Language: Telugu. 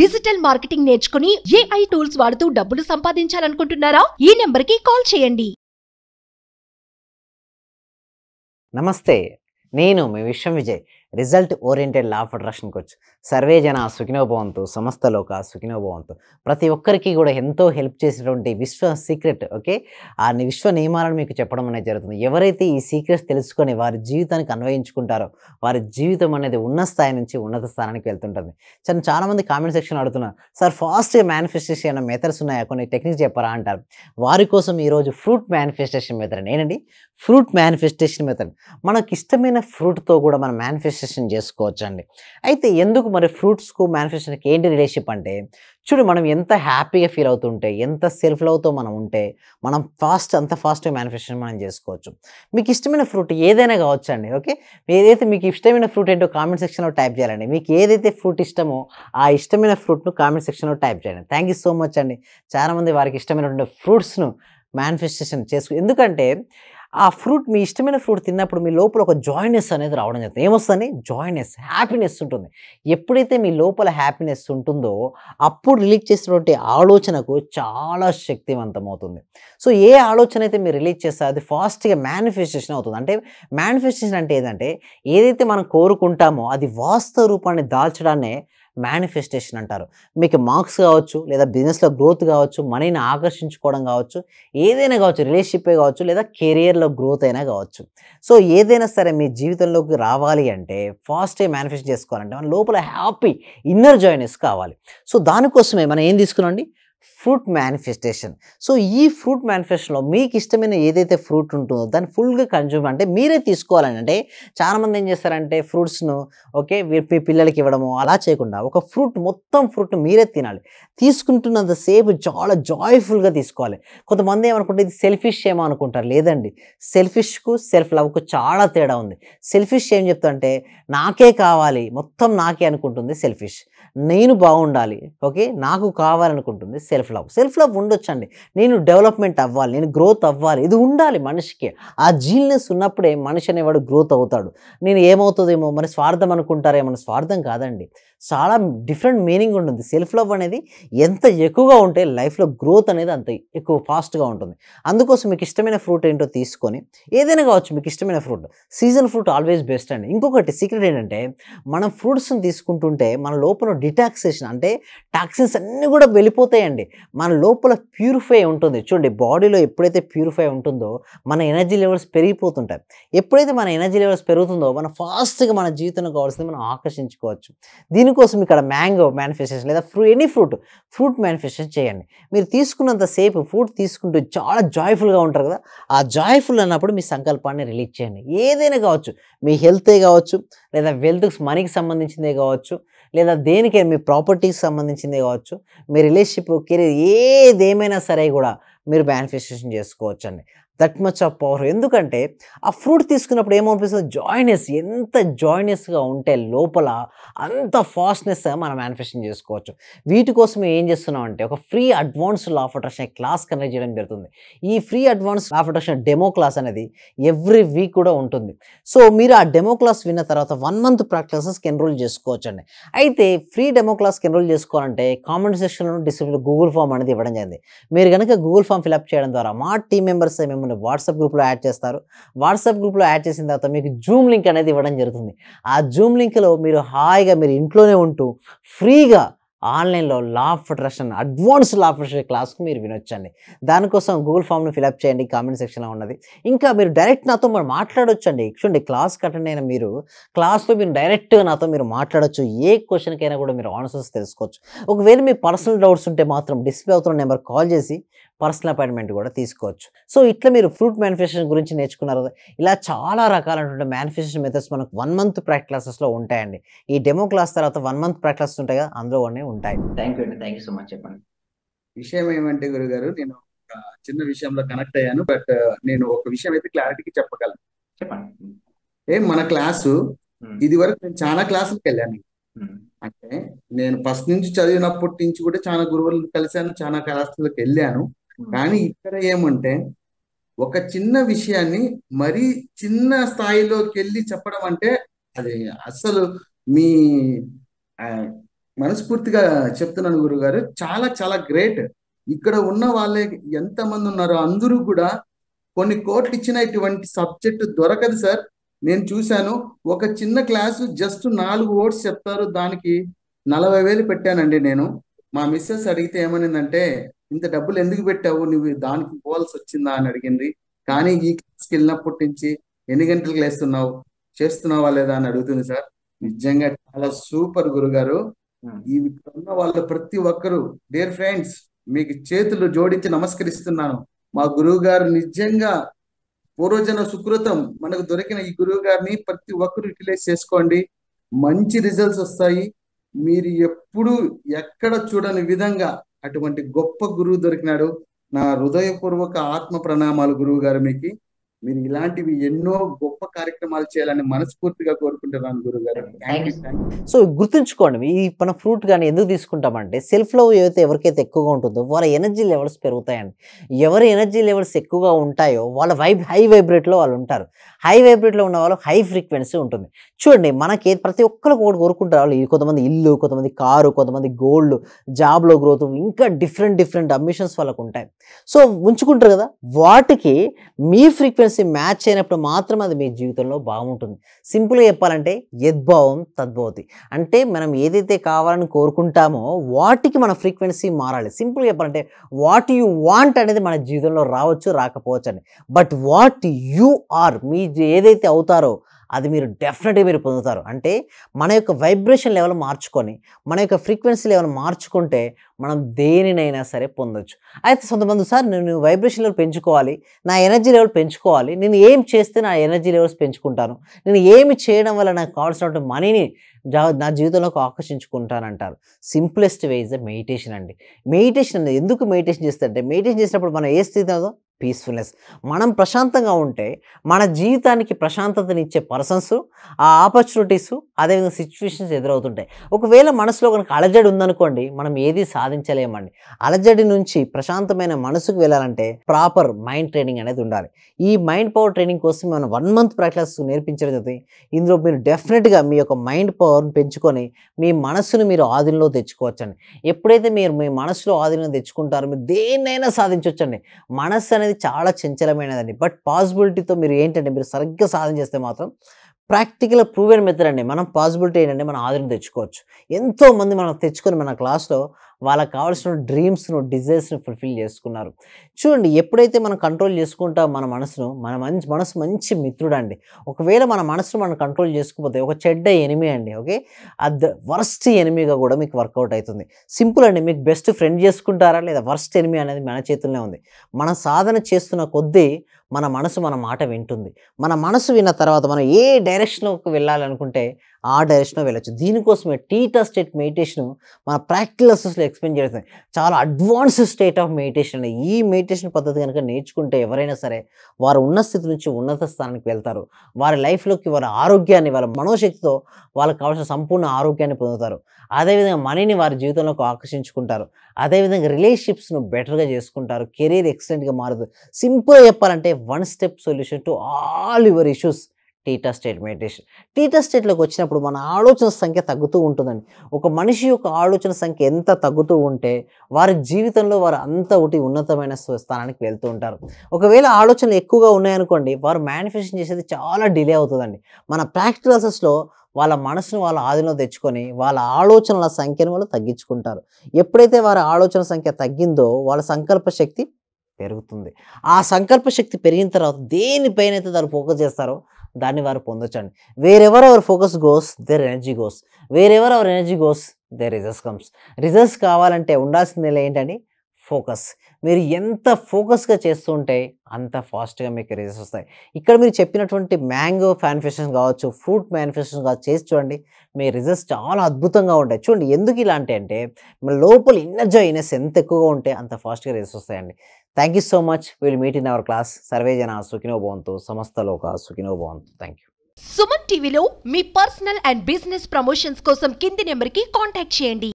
డిజిటల్ మార్కెటింగ్ నేర్చుకుని ఏఐ టూల్స్ వాడుతూ డబ్బులు సంపాదించాలనుకుంటున్నారా ఈ నెంబర్ కి కాల్ చేయండి నమస్తే నేను మీ Vishwam Vijay result oriented law of coach వచ్చు సర్వే జన సుఖినోభవంతు సంస్థలోక సుఖినోభవంతు ప్రతి ఒక్కరికి కూడా ఎంతో హెల్ప్ చేసేటువంటి విశ్వ సీక్రెట్ ఓకే ఆ విశ్వ నియమాలను మీకు చెప్పడం అనేది జరుగుతుంది ఎవరైతే ఈ సీక్రెట్స్ తెలుసుకొని వారి జీవితానికి అన్వయించుకుంటారో వారి జీవితం అనేది ఉన్న స్థాయి నుంచి ఉన్నత స్థానానికి వెళ్తుంటుంది చాలా చాలామంది కామెంట్ సెక్షన్ అడుగుతున్నారు సార్ ఫాస్ట్గా మేనిఫెస్టేషన్ మెథడ్స్ ఉన్నాయా కొన్ని టెక్నిక్స్ చెప్పారా అంటారు వారి కోసం ఈరోజు ఫ్రూట్ మేనిఫెస్టేషన్ మెథడ్ నేనండి ఫ్రూట్ మేనిఫెస్టేషన్ మెథడ్ మనకి ఇష్టమైన ఫ్రూట్తో కూడా మన మేనిఫెస్టేషన్ మేనిఫెస్టేషన్ అండి అయితే ఎందుకు మరి ఫ్రూట్స్కు మేనిఫెస్టేషన్కి ఏంటి రిలేషన్షిప్ అంటే చూడు మనం ఎంత హ్యాపీగా ఫీల్ అవుతుంటే ఎంత సెల్ఫ్ లవ్తో మనం ఉంటే మనం ఫాస్ట్ అంత ఫాస్ట్ మేనిఫెస్టేషన్ మనం చేసుకోవచ్చు మీకు ఇష్టమైన ఫ్రూట్ ఏదైనా కావచ్చు అండి ఓకే ఏదైతే మీకు ఇష్టమైన ఫ్రూట్ ఏంటో కామెంట్ సెక్షన్లో టైప్ చేయాలండి మీకు ఏదైతే ఫ్రూట్ ఇష్టమో ఆ ఇష్టమైన ఫ్రూట్ను కామెంట్ సెక్షన్లో టైప్ చేయండి థ్యాంక్ యూ సో మచ్ అండి చాలామంది వారికి ఇష్టమైనటువంటి ఫ్రూట్స్ను మేనిఫెస్టేషన్ చేసుకు ఎందుకంటే ఆ ఫ్రూట్ మీ ఇష్టమైన ఫ్రూట్ తిన్నప్పుడు మీ లోపల ఒక జాయినెస్ అనేది రావడం జరుగుతుంది ఏమొస్తుంది జాయినెస్ హ్యాపీనెస్ ఉంటుంది ఎప్పుడైతే మీ లోపల హ్యాపీనెస్ ఉంటుందో అప్పుడు రిలీజ్ చేసినటువంటి ఆలోచనకు చాలా శక్తివంతమవుతుంది సో ఏ ఆలోచన అయితే మీరు రిలీజ్ చేస్తారో అది ఫాస్ట్గా మేనిఫెస్టేషన్ అవుతుంది అంటే మేనిఫెస్టేషన్ అంటే ఏంటంటే ఏదైతే మనం కోరుకుంటామో అది వాస్తవ రూపాన్ని దాల్చడాన్ని మేనిఫెస్టేషన్ అంటారు మీకు మార్క్స్ కావచ్చు లేదా బిజినెస్లో గ్రోత్ కావచ్చు మనీని ఆకర్షించుకోవడం కావచ్చు ఏదైనా కావచ్చు రిలేషన్షిప్పే కావచ్చు లేదా కెరియర్లో గ్రోత్ అయినా కావచ్చు సో ఏదైనా సరే మీ జీవితంలోకి రావాలి అంటే ఫాస్ట్గా మేనిఫెస్ట్ చేసుకోవాలంటే మన లోపల హ్యాపీ ఇన్నర్ జాయినెస్ కావాలి సో దానికోసమే మనం ఏం అండి ఫ్రూట్ మ్యానిఫెస్టేషన్ సో ఈ ఫ్రూట్ మ్యానిఫెస్టేషన్లో మీకు ఇష్టమైన ఏదైతే ఫ్రూట్ ఉంటుందో దాన్ని ఫుల్గా కన్జ్యూమ్ అంటే మీరే తీసుకోవాలని అంటే చాలామంది ఏం చేస్తారంటే ఫ్రూట్స్ను ఓకే పిల్లలకి ఇవ్వడము అలా చేయకుండా ఒక ఫ్రూట్ మొత్తం ఫ్రూట్ మీరే తినాలి తీసుకుంటున్నంత సేపు చాలా జాయ్ఫుల్గా తీసుకోవాలి కొంతమంది ఏమనుకుంటే ఇది సెల్ఫిష్ ఏమో అనుకుంటారు లేదండి సెల్ఫిష్కు సెల్ఫ్ లవ్కు చాలా తేడా ఉంది సెల్ఫిష్ ఏం చెప్తా అంటే నాకే కావాలి మొత్తం నాకే అనుకుంటుంది సెల్ఫిష్ నేను బాగుండాలి ఓకే నాకు కావాలనుకుంటుంది సెల్ఫ్ లవ్ సెల్ఫ్ లవ్ ఉండొచ్చండి నేను డెవలప్మెంట్ అవ్వాలి నేను గ్రోత్ అవ్వాలి ఇది ఉండాలి మనిషికి ఆ జీల్నెస్ ఉన్నప్పుడే మనిషి అనేవాడు గ్రోత్ అవుతాడు నేను ఏమవుతుందేమో మన స్వార్థం అనుకుంటారేమో మన స్వార్థం కాదండి చాలా డిఫరెంట్ మీనింగ్ ఉంటుంది సెల్ఫ్ లవ్ అనేది ఎంత ఎక్కువగా ఉంటే లైఫ్లో గ్రోత్ అనేది అంత ఎక్కువ ఫాస్ట్గా ఉంటుంది అందుకోసం మీకు ఇష్టమైన ఫ్రూట్ ఏంటో తీసుకొని ఏదైనా కావచ్చు మీకు ఇష్టమైన fruit season fruit always best అండి ఇంకొకటి సీక్రెట్ ఏంటంటే మనం ఫ్రూట్స్ని తీసుకుంటుంటే మన లోపల డిటాక్సేషన్ అంటే టాక్సిన్స్ అన్నీ కూడా వెళ్ళిపోతాయండి మన లోపల ప్యూరిఫై ఉంటుంది చూడండి బాడీలో ఎప్పుడైతే ప్యూరిఫై ఉంటుందో మన ఎనర్జీ లెవెల్స్ పెరిగిపోతుంటాయి ఎప్పుడైతే మన ఎనర్జీ లెవెల్స్ పెరుగుతుందో మనం ఫాస్ట్గా మన జీవితంలో కావాల్సింది మనం ఆకర్షించుకోవచ్చు దీని దేనికోసం ఇక్కడ మ్యాంగో మ్యానిఫెస్టేషన్ లేదా ఫ్రూ ఎనీ ఫ్రూట్ ఫ్రూట్ మ్యానిఫెస్టేషన్ చేయండి మీరు తీసుకున్నంత సేపు ఫ్రూట్ తీసుకుంటూ చాలా జాయ్ఫుల్గా ఉంటారు కదా ఆ జాయ్ఫుల్ అన్నప్పుడు మీ సంకల్పాన్ని రిలీజ్ చేయండి ఏదైనా కావచ్చు మీ హెల్తే కావచ్చు లేదా వెల్త్ మనీకి సంబంధించిందే కావచ్చు లేదా దేనికైనా మీ ప్రాపర్టీకి సంబంధించిందే కావచ్చు మీ రిలేషన్షిప్ కెరీర్ ఏదేమైనా సరే కూడా మీరు మేనిఫెస్టేషన్ చేసుకోవచ్చండి దట్ మచ్ ఆఫ్ పవర్ ఎందుకంటే ఆ ఫ్రూట్ తీసుకున్నప్పుడు ఏమనిపిస్తుంది జాయినెస్ ఎంత జాయినెస్గా ఉంటే లోపల అంత ఫాస్ట్నెస్ మనం మేనిఫెస్టేషన్ చేసుకోవచ్చు వీటి కోసం ఏం చేస్తున్నాం అంటే ఒక free advance law attraction class conduct చేయడం జరుగుతుంది ఈ free advance law attraction demo class అనేది ఎవ్రీ వీక్ కూడా ఉంటుంది సో మీరు ఆ డెమో క్లాస్ విన్న తర్వాత వన్ మంత్ ప్రాక్టీసెస్కి ఎన్రోల్ చేసుకోవచ్చు అండి అయితే ఫ్రీ డెమో క్లాస్కి ఎన్రోల్ చేసుకోవాలంటే కామెంట్ సెక్షన్లో డిస్క్రిప్షన్ గూగుల్ ఫామ్ అనేది ఇవ్వడం జరిగింది మీరు కనుక గూగుల్ ఫామ్ ఫిల్అప్ చేయడం ద్వారా మా టీం మెంబర్స్ మిమ్మల్ని మిమ్మల్ని వాట్సాప్ గ్రూప్లో యాడ్ చేస్తారు వాట్సాప్ గ్రూప్లో యాడ్ చేసిన తర్వాత మీకు జూమ్ లింక్ అనేది ఇవ్వడం జరుగుతుంది ఆ జూమ్ లింక్లో మీరు హాయిగా మీరు ఇంట్లోనే ఉంటూ ఫ్రీగా ఆన్లైన్లో law of attraction advance law of attraction క్లాస్కు మీరు వినొచ్చండి దానికోసం గూగుల్ ఫామ్ను ఫిలప్ చేయండి కామెంట్ సెక్షన్లో ఉన్నది ఇంకా మీరు డైరెక్ట్ నాతో మరి అండి చూడండి క్లాస్ అటెండ్ అయిన మీరు క్లాస్లో మీరు డైరెక్ట్గా నాతో మీరు మాట్లాడొచ్చు ఏ క్వశ్చన్కైనా కూడా మీరు ఆన్సర్స్ తెలుసుకోవచ్చు ఒకవేళ మీ పర్సనల్ డౌట్స్ ఉంటే మాత్రం డిస్ప్లే అవుతున్న నెంబర్ కాల్ చేసి పర్సనల్ అపాయింట్మెంట్ కూడా తీసుకోవచ్చు సో ఇట్లా మీరు ఫ్రూట్ మ్యానిఫెస్టేషన్ గురించి నేర్చుకున్నారు ఇలా చాలా రకాలైనటువంటి మ్యానిఫెస్టేషన్ మెథడ్స్ మనకు వన్ మంత్ ప్రాక్ట్ క్లాసెస్లో ఉంటాయండి ఈ డెమో క్లాస్ తర్వాత వన్ మంత్ ప్రాక్ట్ క్లాసెస్ ఉంటాయి కదా అందులో అన్నీ ఉంటాయి థ్యాంక్ యూ అండి థ్యాంక్ యూ సో మచ్ చెప్పండి విషయం ఏమంటే గురుగారు నేను చిన్న విషయంలో కనెక్ట్ అయ్యాను బట్ నేను ఒక విషయం అయితే క్లారిటీకి చెప్పగలను చెప్పండి ఏ మన క్లాసు ఇది వరకు నేను చాలా క్లాసులకు వెళ్ళాను అంటే నేను ఫస్ట్ నుంచి చదివినప్పటి నుంచి కూడా చాలా గురువులను కలిశాను చాలా క్లాసులకు వెళ్ళాను కానీ ఇక్కడ ఏమంటే ఒక చిన్న విషయాన్ని మరీ చిన్న స్థాయిలోకి వెళ్ళి చెప్పడం అంటే అది అసలు మీ మనస్ఫూర్తిగా చెప్తున్నాను గురుగారు చాలా చాలా గ్రేట్ ఇక్కడ ఉన్న వాళ్ళే ఎంతమంది ఉన్నారో అందరూ కూడా కొన్ని కోట్లు ఇచ్చిన ఇటువంటి సబ్జెక్ట్ దొరకదు సార్ నేను చూశాను ఒక చిన్న క్లాసు జస్ట్ నాలుగు ఓట్స్ చెప్తారు దానికి నలభై వేలు పెట్టానండి నేను మా మిస్సెస్ అడిగితే ఏమనిందంటే ఇంత డబ్బులు ఎందుకు పెట్టావు నువ్వు దానికి పోవాల్సి వచ్చిందా అని అడిగింది కానీ ఈ క్లాస్కి వెళ్ళినప్పటి నుంచి ఎన్ని గంటలకు లేస్తున్నావు చేస్తున్నావా లేదా అని అడుగుతుంది సార్ నిజంగా చాలా సూపర్ గురుగారు ఇవి ఉన్న వాళ్ళు ప్రతి ఒక్కరు డియర్ ఫ్రెండ్స్ మీకు చేతులు జోడించి నమస్కరిస్తున్నాను మా గురువు గారు నిజంగా పూర్వజన సుకృతం మనకు దొరికిన ఈ గురువు గారిని ప్రతి ఒక్కరు యూటిలైజ్ చేసుకోండి మంచి రిజల్ట్స్ వస్తాయి మీరు ఎప్పుడు ఎక్కడ చూడని విధంగా అటువంటి గొప్ప గురువు దొరికినాడు నా హృదయపూర్వక ఆత్మ ప్రణామాలు గురువు గారు మీకు మీరు ఇలాంటివి ఎన్నో గొప్ప కార్యక్రమాలు చేయాలని మనస్ఫూర్తిగా కోరుకుంటున్నాను గురుగారు సో గుర్తుంచుకోండి ఈ మన ఫ్రూట్ కానీ ఎందుకు తీసుకుంటామంటే సెల్ఫ్ లవ్ ఏవైతే ఎవరికైతే ఎక్కువగా ఉంటుందో వాళ్ళ ఎనర్జీ లెవెల్స్ పెరుగుతాయండి ఎవరి ఎనర్జీ లెవెల్స్ ఎక్కువగా ఉంటాయో వాళ్ళ వైబ్ హై వైబ్రేట్లో వాళ్ళు ఉంటారు హై వైబ్రేట్లో ఉన్న వాళ్ళు హై ఫ్రీక్వెన్సీ ఉంటుంది చూడండి మనకి ప్రతి ఒక్కరు ఒకటి కోరుకుంటారు వాళ్ళు కొంతమంది ఇల్లు కొంతమంది కారు కొంతమంది గోల్డ్ జాబ్లో గ్రోత్ ఇంకా డిఫరెంట్ డిఫరెంట్ అంబిషన్స్ వాళ్ళకు ఉంటాయి సో ఉంచుకుంటారు కదా వాటికి మీ ఫ్రీక్వెన్సీ ఫ్రీక్వెన్సీ మ్యాచ్ అయినప్పుడు మాత్రం అది మీ జీవితంలో బాగుంటుంది సింపుల్గా చెప్పాలంటే యద్భావం తద్భవతి అంటే మనం ఏదైతే కావాలని కోరుకుంటామో వాటికి మన ఫ్రీక్వెన్సీ మారాలి సింపుల్గా చెప్పాలంటే వాట్ యు వాంట్ అనేది మన జీవితంలో రావచ్చు రాకపోవచ్చు అండి బట్ వాట్ యు ఆర్ మీ ఏదైతే అవుతారో అది మీరు డెఫినెట్గా మీరు పొందుతారు అంటే మన యొక్క వైబ్రేషన్ లెవెల్ మార్చుకొని మన యొక్క ఫ్రీక్వెన్సీ లెవెల్ మార్చుకుంటే మనం దేనినైనా సరే పొందొచ్చు అయితే కొంతమంది సార్ నేను వైబ్రేషన్ లెవెల్ పెంచుకోవాలి నా ఎనర్జీ లెవెల్ పెంచుకోవాలి నేను ఏం చేస్తే నా ఎనర్జీ లెవెల్స్ పెంచుకుంటాను నేను ఏమి చేయడం వల్ల నాకు కావాల్సినటువంటి మనీని నా జీవితంలోకి ఆకర్షించుకుంటానంటారు simplest way is the meditation అండి మెడిటేషన్ ఎందుకు మెడిటేషన్ చేస్తారంటే మెడిటేషన్ చేసినప్పుడు మనం ఏ స్థితి పీస్ఫుల్నెస్ మనం ప్రశాంతంగా ఉంటే మన జీవితానికి ప్రశాంతతనిచ్చే పర్సన్స్ ఆ ఆపర్చునిటీస్ అదేవిధంగా సిచ్యువేషన్స్ ఎదురవుతుంటాయి ఒకవేళ మనసులో కనుక అలజడి ఉందనుకోండి మనం ఏది సాధించలేమండి అలజడి నుంచి ప్రశాంతమైన మనసుకు వెళ్ళాలంటే ప్రాపర్ మైండ్ ట్రైనింగ్ అనేది ఉండాలి ఈ మైండ్ పవర్ ట్రైనింగ్ కోసం మనం వన్ మంత్ ప్రాక్టీస్ నేర్పించడం జరిగింది ఇందులో మీరు డెఫినెట్గా మీ యొక్క మైండ్ పవర్ని పెంచుకొని మీ మనస్సును మీరు ఆధీనంలో తెచ్చుకోవచ్చండి ఎప్పుడైతే మీరు మీ మనసులో ఆధీనంలో తెచ్చుకుంటారో మీరు దేన్నైనా సాధించవచ్చండి మనస్సు అనేది అనేది చాలా చంచలమైనదండి బట్ పాసిబిలిటీతో మీరు ఏంటంటే మీరు సరిగ్గా సాధన చేస్తే మాత్రం ప్రాక్టికల్ ప్రూవెన్ మెథడ్ అండి మనం పాసిబిలిటీ ఏంటంటే మనం ఆదరణ తెచ్చుకోవచ్చు ఎంతోమంది మనం తెచ్చుకొని మన క్లాస్లో వాళ్ళకి కావాల్సిన డ్రీమ్స్ను డిజైర్స్ను ఫుల్ఫిల్ చేసుకున్నారు చూడండి ఎప్పుడైతే మనం కంట్రోల్ చేసుకుంటాం మన మనసును మన మంచి మనసు మంచి మిత్రుడు అండి ఒకవేళ మన మనసును మనం కంట్రోల్ చేసుకోకపోతే ఒక చెడ్డ ఎనిమి అండి ఓకే అది వర్స్ట్ ఎనిమిగా కూడా మీకు వర్కౌట్ అవుతుంది సింపుల్ అండి మీకు బెస్ట్ ఫ్రెండ్ చేసుకుంటారా లేదా వర్స్ట్ ఎనిమి అనేది మన చేతుల్లోనే ఉంది మన సాధన చేస్తున్న కొద్దీ మన మనసు మన మాట వింటుంది మన మనసు విన్న తర్వాత మనం ఏ డైరెక్షన్లోకి వెళ్ళాలనుకుంటే ఆ డైరెక్షన్లో వెళ్ళచ్చు దీనికోసమే టీటా స్టేట్ మెడిటేషన్ మన ప్రాక్టికల్ అసెస్లో ఎక్స్ప్లెయిన్ చేస్తుంది చాలా అడ్వాన్స్ స్టేట్ ఆఫ్ మెడిటేషన్ ఈ మెడిటేషన్ పద్ధతి కనుక నేర్చుకుంటే ఎవరైనా సరే వారు ఉన్న స్థితి నుంచి ఉన్నత స్థానానికి వెళ్తారు వారి లైఫ్లోకి వారి ఆరోగ్యాన్ని వాళ్ళ మనోశక్తితో వాళ్ళకి కావాల్సిన సంపూర్ణ ఆరోగ్యాన్ని పొందుతారు అదేవిధంగా మనీని వారి జీవితంలోకి ఆకర్షించుకుంటారు అదేవిధంగా రిలేషన్షిప్స్ను బెటర్గా చేసుకుంటారు కెరీర్ ఎక్సలెంట్గా మారుతుంది సింపుల్గా చెప్పాలంటే one step solution to all your issues theta state meditation theta స్టేట్లోకి వచ్చినప్పుడు మన ఆలోచన సంఖ్య తగ్గుతూ ఉంటుందండి ఒక మనిషి యొక్క ఆలోచన సంఖ్య ఎంత తగ్గుతూ ఉంటే వారి జీవితంలో వారు అంత ఒకటి ఉన్నతమైన స్థానానికి వెళ్తూ ఉంటారు ఒకవేళ ఆలోచనలు ఎక్కువగా ఉన్నాయనుకోండి వారు మేనిఫెస్టేషన్ చేసేది చాలా డిలే అవుతుందండి మన ప్రాక్టికల్సెస్లో వాళ్ళ మనసును వాళ్ళ ఆదిలో తెచ్చుకొని వాళ్ళ ఆలోచనల సంఖ్యను వాళ్ళు తగ్గించుకుంటారు ఎప్పుడైతే వారి ఆలోచన సంఖ్య తగ్గిందో వాళ్ళ సంకల్ప శక్తి పెరుగుతుంది ఆ సంకల్ప శక్తి పెరిగిన తర్వాత దేనిపైన అయితే దాన్ని ఫోకస్ చేస్తారో దాన్ని వారు పొందొచ్చండి wherever our focus goes there energy goes wherever our energy goes there results comes results కావాలంటే ఉండాల్సింది ఏంటండి ఫోకస్ మీరు ఎంత ఫోకస్గా చేస్తుంటే అంత ఫాస్ట్గా మీకు రిజల్ట్స్ వస్తాయి ఇక్కడ మీరు చెప్పినటువంటి మ్యాంగో మ్యానిఫెస్టేషన్ కావచ్చు ఫ్రూట్ మ్యానిఫెస్టేషన్ కావచ్చు చేసి చూడండి మీ రిజల్ట్స్ చాలా అద్భుతంగా ఉంటాయి చూడండి ఎందుకు ఇలాంటి అంటే లోపల ఎనర్జీ అయినెస్ ఎంత ఎక్కువగా ఉంటే అంత ఫాస్ట్గా రిజల్ట్స్ వస్తాయండి thank you so much will meet in our class సర్వే జన ఒక సమస్తలోక సుఖినోభవంతు థ్యాంక్ యూ సుమన్ టీవీలో మీ పర్సనల్ అండ్ బిజినెస్ ప్రమోషన్స్ కోసం కింది నెంబర్కి కాంటాక్ట్ చేయండి